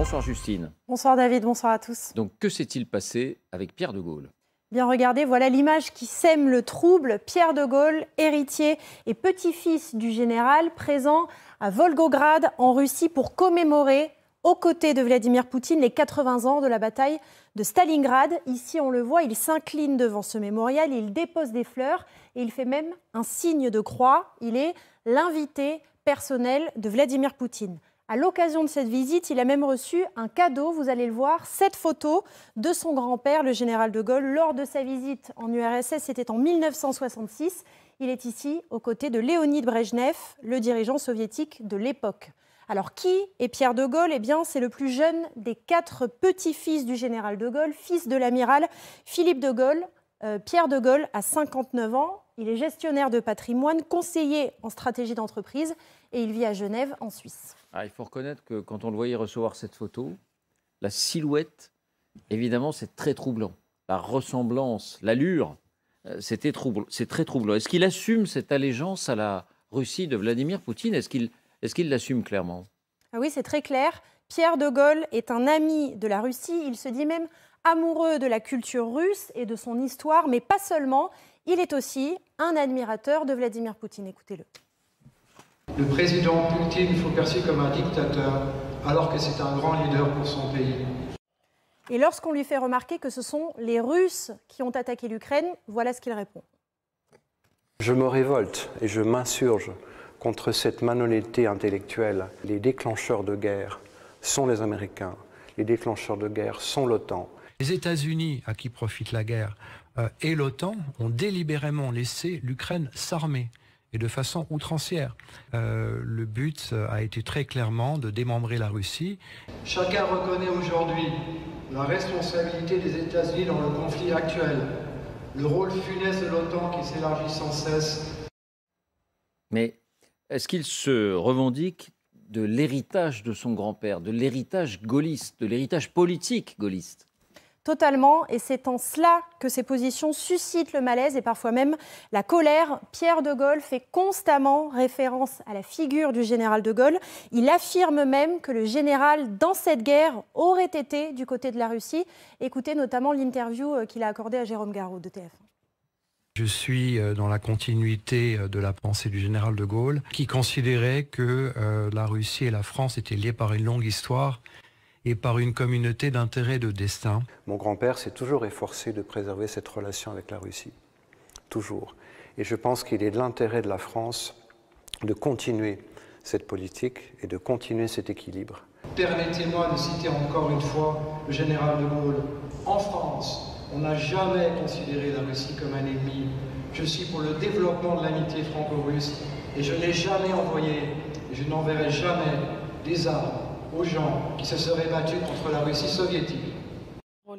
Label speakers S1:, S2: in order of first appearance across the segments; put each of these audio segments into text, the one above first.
S1: Bonsoir Justine.
S2: Bonsoir David, bonsoir à tous.
S1: Donc que s'est-il passé avec Pierre de Gaulle
S2: Bien regardez, voilà l'image qui sème le trouble. Pierre de Gaulle, héritier et petit-fils du général, présent à Volgograd en Russie pour commémorer aux côtés de Vladimir Poutine les 80 ans de la bataille de Stalingrad. Ici, on le voit, il s'incline devant ce mémorial, il dépose des fleurs et il fait même un signe de croix. Il est l'invité personnel de Vladimir Poutine. À l'occasion de cette visite, il a même reçu un cadeau, vous allez le voir, cette photo de son grand-père, le général de Gaulle, lors de sa visite en URSS, c'était en 1966. Il est ici aux côtés de Léonid Brejnev, le dirigeant soviétique de l'époque. Alors qui est Pierre de Gaulle Eh bien, c'est le plus jeune des quatre petits-fils du général de Gaulle, fils de l'amiral Philippe de Gaulle. Euh, Pierre de Gaulle a 59 ans, il est gestionnaire de patrimoine, conseiller en stratégie d'entreprise et il vit à Genève en Suisse.
S1: Ah, il faut reconnaître que quand on le voyait recevoir cette photo, la silhouette, évidemment, c'est très troublant. La ressemblance, l'allure, euh, c'était troublant. C'est très troublant. Est-ce qu'il assume cette allégeance à la Russie de Vladimir Poutine Est-ce qu'il est qu'il l'assume clairement
S2: ah Oui, c'est très clair. Pierre de Gaulle est un ami de la Russie. Il se dit même amoureux de la culture russe et de son histoire, mais pas seulement. Il est aussi un admirateur de Vladimir Poutine. Écoutez-le.
S3: Le président Poutine, il faut percer comme un dictateur, alors que c'est un grand leader pour son pays.
S2: Et lorsqu'on lui fait remarquer que ce sont les Russes qui ont attaqué l'Ukraine, voilà ce qu'il répond.
S3: Je me révolte et je m'insurge contre cette malhonnêteté intellectuelle. Les déclencheurs de guerre sont les Américains, les déclencheurs de guerre sont l'OTAN. Les États-Unis, à qui profite la guerre, euh, et l'OTAN ont délibérément laissé l'Ukraine s'armer et de façon outrancière. Euh, le but euh, a été très clairement de démembrer la Russie. Chacun reconnaît aujourd'hui la responsabilité des États-Unis dans le conflit actuel, le rôle funeste de l'OTAN qui s'élargit sans cesse.
S1: Mais est-ce qu'il se revendique de l'héritage de son grand-père, de l'héritage gaulliste, de l'héritage politique gaulliste
S2: totalement. Et c'est en cela que ces positions suscitent le malaise et parfois même la colère. Pierre de Gaulle fait constamment référence à la figure du général de Gaulle. Il affirme même que le général, dans cette guerre, aurait été du côté de la Russie. Écoutez notamment l'interview euh, qu'il a accordée à Jérôme Garraud de TF.
S3: Je suis euh, dans la continuité euh, de la pensée du général de Gaulle, qui considérait que la Russie et la France étaient liées par une longue histoire et par une communauté d'intérêts de destin. Mon grand-père s'est toujours efforcé de préserver cette relation avec la Russie. Toujours. Et je pense qu'il est de l'intérêt de la France de continuer cette politique et de continuer cet équilibre. Permettez-moi de citer encore une fois le général de Gaulle. En France, on n'a jamais considéré la Russie comme un ennemi. Je suis pour le développement de l'amitié franco-russe et je n'ai jamais envoyé, je n'enverrai jamais des armes aux gens qui se seraient battus contre la Russie soviétique.
S2: Oh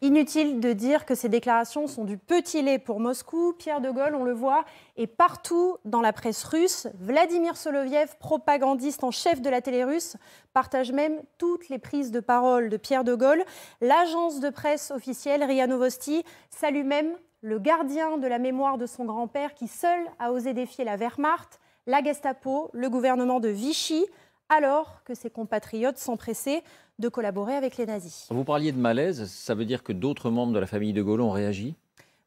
S2: Inutile de dire que ces déclarations sont du petit lait pour Moscou. Pierre de Gaulle, on le voit, est partout dans la presse russe. Vladimir Soloviev, propagandiste en chef de la télé russe, partage même toutes les prises de parole de Pierre de Gaulle. L'agence de presse officielle RIA Novosti salue même le gardien de la mémoire de son grand-père qui seul a osé défier la Wehrmacht, la Gestapo, le gouvernement de Vichy alors que ses compatriotes s'empressaient de collaborer avec les nazis.
S1: Vous parliez de malaise, ça veut dire que d'autres membres de la famille de Gaulle ont réagi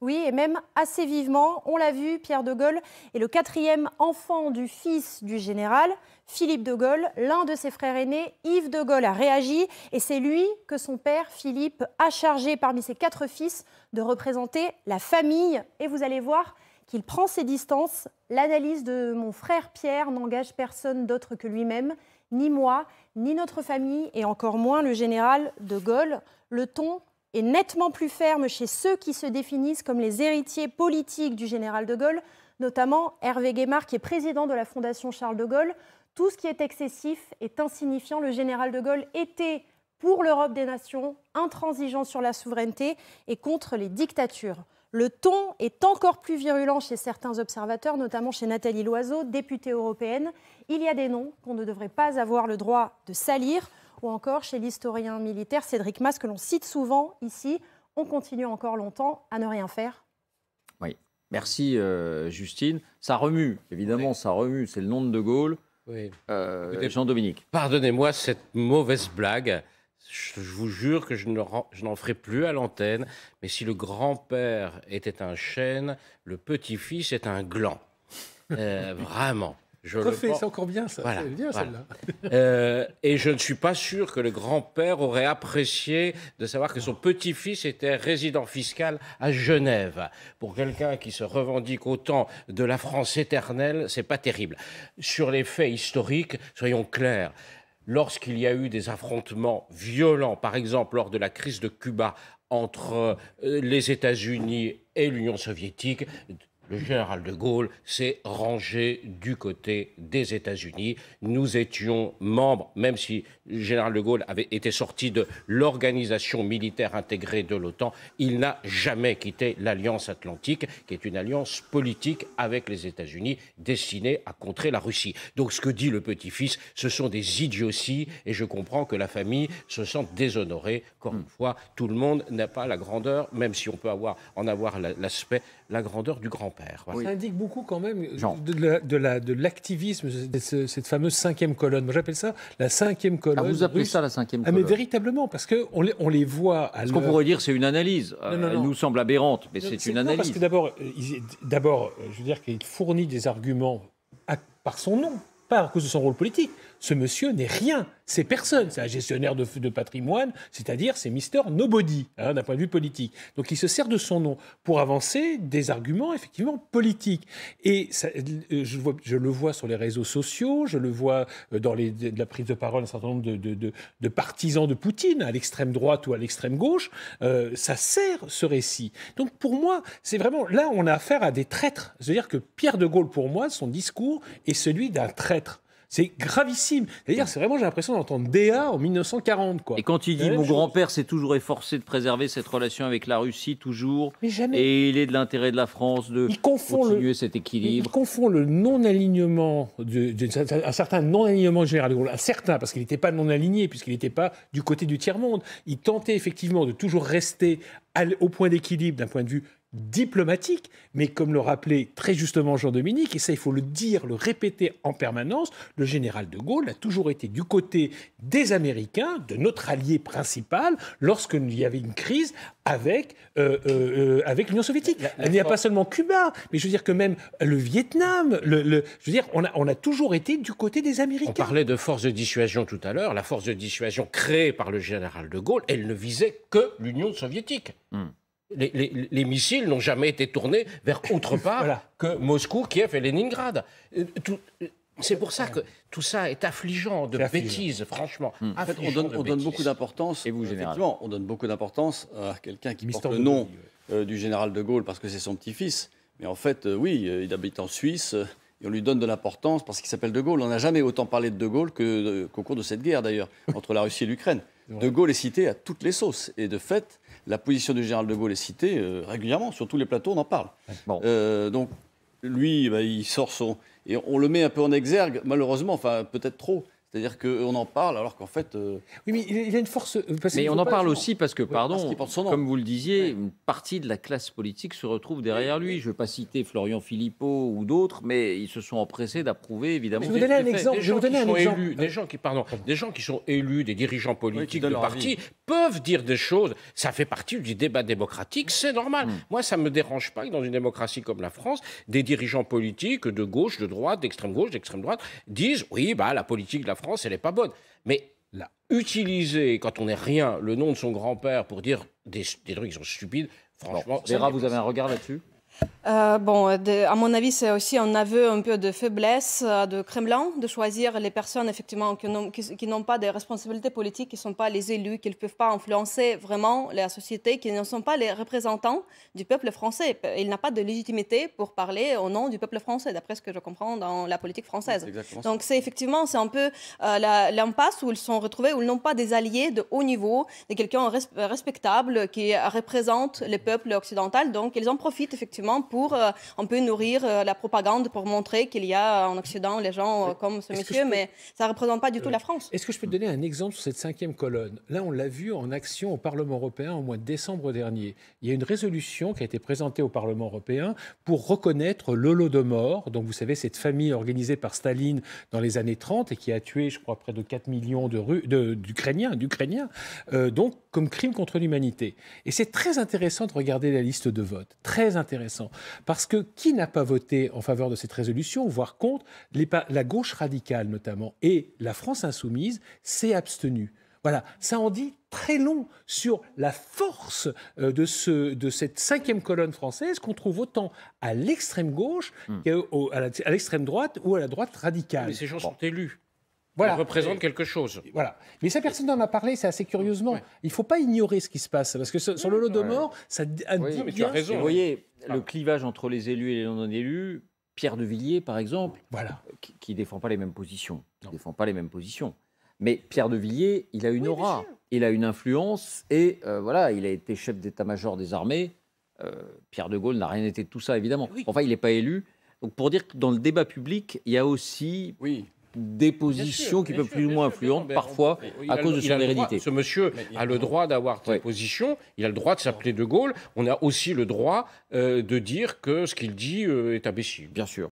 S2: oui, et même assez vivement. On l'a vu, Pierre de Gaulle est le quatrième enfant du fils du général, Philippe de Gaulle. L'un de ses frères aînés, Yves de Gaulle, a réagi et c'est lui que son père, Philippe, a chargé parmi ses quatre fils de représenter la famille. Et vous allez voir, qu'il prend ses distances. L'analyse de mon frère Pierre n'engage personne d'autre que lui-même, ni moi, ni notre famille, et encore moins le général de Gaulle. Le ton est nettement plus ferme chez ceux qui se définissent comme les héritiers politiques du général de Gaulle, notamment Hervé Guémard, qui est président de la Fondation Charles de Gaulle. Tout ce qui est excessif est insignifiant. Le général de Gaulle était, pour l'Europe des nations, intransigeant sur la souveraineté et contre les dictatures. Le ton est encore plus virulent chez certains observateurs, notamment chez Nathalie Loiseau, députée européenne. Il y a des noms qu'on ne devrait pas avoir le droit de salir, ou encore chez l'historien militaire Cédric Mas, que l'on cite souvent ici. On continue encore longtemps à ne rien faire.
S1: Oui, merci euh, Justine. Ça remue,
S4: évidemment, ça remue. C'est le nom de De Gaulle. Oui. Euh, Jean-Dominique. Pardonnez-moi cette mauvaise blague je vous jure que je n'en ferai plus à l'antenne, mais si le grand-père était un chêne, le petit-fils est un gland. Euh, vraiment. Je le le c'est encore bien ça. celle-là. Euh, et je ne suis pas sûr que le grand-père aurait apprécié de savoir que son petit-fils était résident fiscal à Genève. Pour quelqu'un qui se revendique autant de la France éternelle, c'est pas terrible. Sur les faits historiques, soyons clairs lorsqu'il y a eu des affrontements violents, par exemple lors de la crise de Cuba entre euh, les États-Unis et l'Union soviétique, le général de Gaulle s'est rangé du côté des États-Unis. Nous étions membres, même si le général de Gaulle avait été sorti de l'organisation militaire intégrée de l'OTAN, il n'a jamais quitté l'Alliance atlantique, qui est une alliance politique avec les États-Unis destinée à contrer la Russie. Donc ce que dit le petit-fils, ce sont des idioties, et je comprends que la famille se sente déshonorée. Encore une hmm. fois, tout le monde n'a pas la grandeur, même si on peut avoir, en avoir l'aspect la grandeur du grand-père. Ça
S5: indique beaucoup quand même de l'activisme, la, de, de cette, fameuse cinquième colonne. Moi, j'appelle ça la cinquième ah, colonne. vous appelez ça la cinquième ah, colonne Mais véritablement, parce qu'on les, on les voit à Ce qu'on pourrait dire,
S1: c'est une analyse. Non, euh, Elle nous semble aberrante, mais c'est une analyse. parce que
S5: d'abord, euh, d'abord, euh, je veux dire qu'il fournit des arguments par son nom, pas à cause de son rôle politique ce monsieur n'est rien, c'est personne, c'est un gestionnaire de, de patrimoine, c'est-à-dire c'est Mister Nobody, hein, d'un point de vue politique. Donc il se sert de son nom pour avancer des arguments effectivement politiques. Et euh, je, le vois sur les réseaux sociaux, je le vois euh, dans la prise de parole d'un certain nombre de, partisans de Poutine, à l'extrême droite ou à l'extrême gauche, euh, ça sert ce récit. Donc pour moi, c'est vraiment, là on a affaire à des traîtres. C'est-à-dire que Pierre de Gaulle, pour moi, son discours est celui d'un traître. C'est gravissime. D'ailleurs, c'est vraiment, j'ai l'impression d'entendre DA en 1940. Quoi. Et quand il dit Mon
S1: grand-père s'est toujours efforcé de préserver cette relation avec la Russie, toujours. Et il est de l'intérêt de la France de continuer cet équilibre. Il
S5: confond le non-alignement, un certain non-alignement Général un certain, parce qu'il n'était pas non-aligné, puisqu'il n'était pas du côté du tiers-monde. Il tentait effectivement de toujours rester au point d'équilibre d'un point de vue diplomatique, mais comme le rappelait très justement Jean-Dominique, et ça il faut le dire, le répéter en permanence, le général de Gaulle a toujours été du côté des Américains, de notre allié principal, lorsqu'il y avait une crise avec, euh, euh, euh, avec l'Union soviétique. il n'y a pas seulement Cuba, mais je veux dire que même le Vietnam,
S4: veux dire, on a, toujours été du côté des Américains. On parlait de force de dissuasion tout à l'heure, la force de dissuasion créée par le général de Gaulle, elle ne visait que l'Union soviétique. Hmm les, missiles n'ont jamais été tournés vers autre part que Moscou, Kiev et Leningrad. Euh, euh, c'est pour ça que tout ça est affligeant de bêtises, franchement. Hmm. En fait, on donne, beaucoup
S1: d'importance. Et euh, on donne beaucoup d'importance à quelqu'un qui porte le nom du général de Gaulle parce que c'est son petit-fils. Mais en fait, oui, il habite en Suisse et on lui donne de l'importance parce qu'il s'appelle De Gaulle. On n'a jamais autant parlé de De Gaulle qu'au cours de cette guerre, d'ailleurs, entre la Russie et l'Ukraine. De Gaulle est cité à toutes les sauces. Et de fait, la position du général de Gaulle est citée euh, régulièrement, sur tous les plateaux, on en parle. Euh, donc, lui, bah, il sort son. Et on le met un peu en exergue, malheureusement, enfin, peut-être trop. C'est-à-dire qu'on euh, en parle alors qu'en fait. Euh,
S5: oui, mais il y a une force. Euh, mais on en parle aussi parce
S1: que, pardon, comme vous le disiez, une partie de la classe politique se retrouve derrière lui. Je ne vais pas citer Florian Philippot ou d'autres, mais ils se
S4: sont empressés d'approuver, évidemment. Je vous donner un exemple. Des gens, des, gens qui, pardon, des gens qui sont élus, des dirigeants politiques de partis, peuvent dire des choses. Ça fait partie du débat démocratique, c'est normal. Hmm. Moi, ça ne me dérange pas que dans une démocratie comme la France, des dirigeants politiques de gauche, de droite, d'extrême gauche, d'extrême droite, disent oui, bah, la politique de la France, elle n'est pas bonne. Mais la utiliser, quand on n'est rien, le nom de son grand-père pour dire des, des, trucs qui sont stupides,
S2: franchement... Vera, vous
S4: avez un regard là-dessus
S2: euh, bon, à mon avis, c'est aussi un aveu un peu de faiblesse euh, de Kremlin de choisir les personnes effectivement qui n'ont, pas de responsabilités politiques, qui ne sont pas les élus, qui ne peuvent pas influencer vraiment la société, qui ne sont pas les représentants du peuple français. Il n'a pas de légitimité pour parler au nom du peuple français, d'après ce que je comprends dans la politique française. Donc c'est effectivement c'est un peu euh, l'impasse où ils sont retrouvés, où ils n'ont pas des alliés de haut niveau, de quelqu'un respectable qui représente le peuple occidental. Donc ils en profitent effectivement pour euh, on un peu nourrir euh, la propagande, pour montrer qu'il y a euh, en Occident les gens comme ce monsieur, mais ça ne représente pas du tout la France. Est-ce que je peux te donner un exemple
S5: sur cette cinquième colonne Là, on l'a vu en action au Parlement européen au mois de décembre dernier. Il y a une résolution qui a été présentée au Parlement européen pour reconnaître de mort, donc vous savez, cette famille organisée par Staline dans les années 30 et qui a tué, je crois, près de 4 millions d'Ukrainiens, donc comme crime contre l'humanité. Et c'est très intéressant de regarder la liste de votes, très intéressant, parce que qui n'a pas voté en faveur de cette résolution, voire contre, la gauche radicale notamment, et la France insoumise s'est abstenue. Voilà, ça en dit très long sur la force euh, de, cette cinquième colonne française qu'on trouve autant à l'extrême gauche hmm. qu'à l'extrême droite ou à la droite radicale. Mais ces
S4: gens sont élus. Voilà. représente quelque chose.
S5: Voilà. Mais ça, personne n'en a parlé, c'est assez curieusement. Il ne faut pas ignorer ce qui se passe, parce que sur le lot de mort, ça dit mais tu as raison. Vous voyez, le
S1: clivage entre les élus et les non-élus, Pierre de Villiers, par exemple, voilà. qui ne défend pas les mêmes positions. ne défend pas les mêmes positions. Mais Pierre de Villiers, il a une aura, il a une influence, et euh, voilà, il a été chef d'état-major des armées. Euh, Pierre de Gaulle n'a rien été de tout ça, évidemment. Enfin, il n'est pas élu. Donc pour dire que dans le débat
S4: public, il y a aussi oui des positions qui peuvent plus ou moins influentes parfois à cause de son hérédité. Ce monsieur a le droit d'avoir des positions, il a le droit de s'appeler De Gaulle, on a aussi le droit euh, de dire que ce qu'il dit euh, est imbécile. Bien sûr.